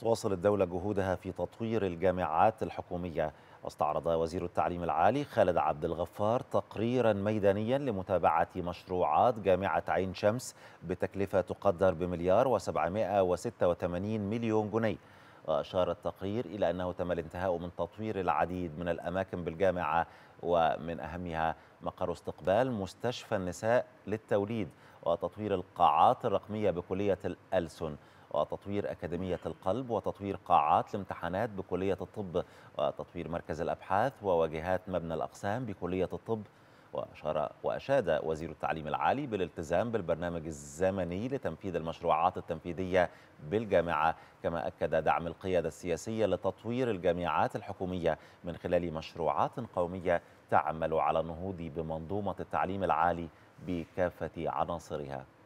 تواصل الدولة جهودها في تطوير الجامعات الحكومية واستعرض وزير التعليم العالي خالد عبد الغفار تقريرا ميدانيا لمتابعة مشروعات جامعة عين شمس بتكلفة تقدر بمليار و786 مليون جنيه وأشار التقرير إلى أنه تم الانتهاء من تطوير العديد من الأماكن بالجامعة ومن أهمها مقر استقبال مستشفى النساء للتوليد وتطوير القاعات الرقمية بكلية الألسن وتطوير أكاديمية القلب وتطوير قاعات الامتحانات بكلية الطب وتطوير مركز الأبحاث وواجهات مبنى الأقسام بكلية الطب وأشار وأشاد وزير التعليم العالي بالالتزام بالبرنامج الزمني لتنفيذ المشروعات التنفيذية بالجامعة كما أكد دعم القيادة السياسية لتطوير الجامعات الحكومية من خلال مشروعات قومية تعمل على النهوض بمنظومة التعليم العالي بكافة عناصرها